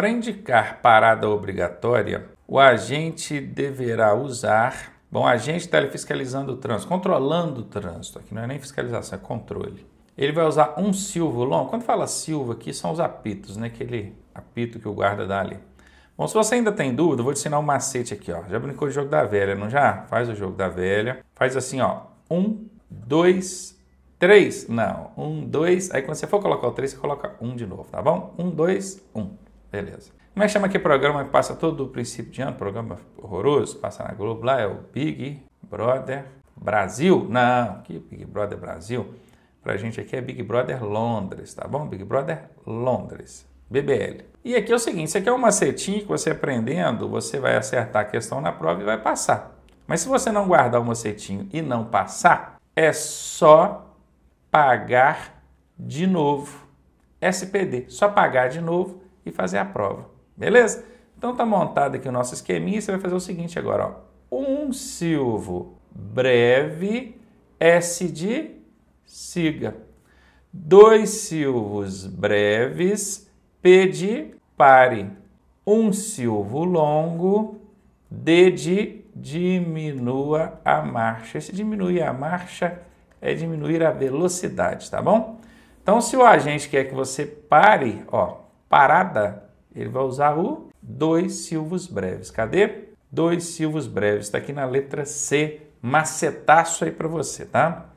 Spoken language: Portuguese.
Para indicar parada obrigatória, o agente deverá usar. Bom, agente está fiscalizando o trânsito, controlando o trânsito, aqui não é nem fiscalização, é controle. Ele vai usar um silvo longo. Quando fala silvo aqui, são os apitos, né? Aquele apito que o guarda dá ali. Bom, se você ainda tem dúvida, eu vou te ensinar um macete aqui, ó. Já brincou de jogo da velha, não já? Faz o jogo da velha. Faz assim, ó. Um, dois, três. Não, um, dois. Aí quando você for colocar o três, você coloca um de novo, tá bom? Um, dois, um. Beleza. Como é que chama aquele programa que passa todo o princípio de ano? Programa horroroso, passa na Globo lá, é o Big Brother Brasil. Não, que Big Brother Brasil? Pra gente aqui é Big Brother Londres, tá bom? Big Brother Londres, BBL. E aqui é o seguinte, isso aqui é um macetinho que você aprendendo, você vai acertar a questão na prova e vai passar. Mas se você não guardar o macetinho e não passar, é só pagar de novo. SPD, só pagar de novo e fazer a prova. Beleza? Então tá montado aqui o nosso esqueminha. Você vai fazer o seguinte agora: ó. um silvo breve, S de siga. Dois silvos breves, P de pare. Um silvo longo, D de diminua a marcha. Esse diminuir a marcha é diminuir a velocidade, tá bom? Então, se o agente quer que você pare, ó, parada, ele vai usar o dois silvos breves. Cadê? Dois silvos breves. Está aqui na letra C. Macetaço aí para você, tá?